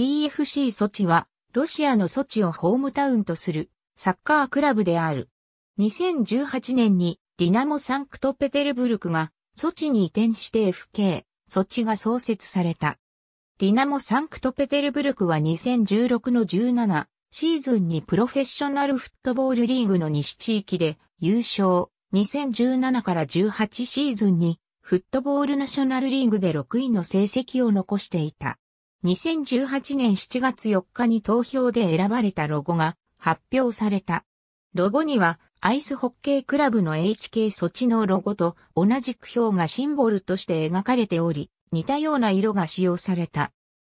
PFC ソチは、ロシアのソチをホームタウンとするサッカークラブである。2018年にディナモサンクトペテルブルクがソチに移転して FK、ソチが創設された。ディナモサンクトペテルブルクは2016の17シーズンにプロフェッショナルフットボールリーグの西地域で優勝。2017から18シーズンにフットボールナショナルリーグで6位の成績を残していた。2018年7月4日に投票で選ばれたロゴが発表された。ロゴにはアイスホッケークラブの HK 措置のロゴと同じ区表がシンボルとして描かれており、似たような色が使用された。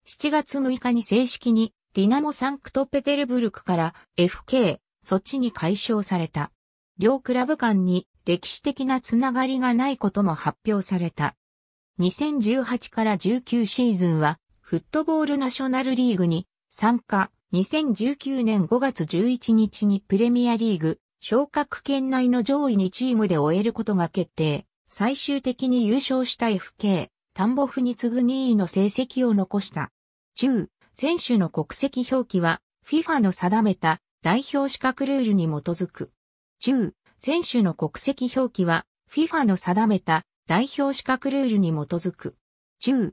7月6日に正式にディナモサンクトペテルブルクから FK 措置に解消された。両クラブ間に歴史的なつながりがないことも発表された。2018から19シーズンはフットボールナショナルリーグに参加。2019年5月11日にプレミアリーグ昇格圏内の上位2チームで終えることが決定。最終的に優勝した FK、タンボフに次ぐ2位の成績を残した。中、選手の国籍表記は FIFA の定めた代表資格ルールに基づく。中、選手の国籍表記は FIFA の定めた代表資格ルールに基づく。中、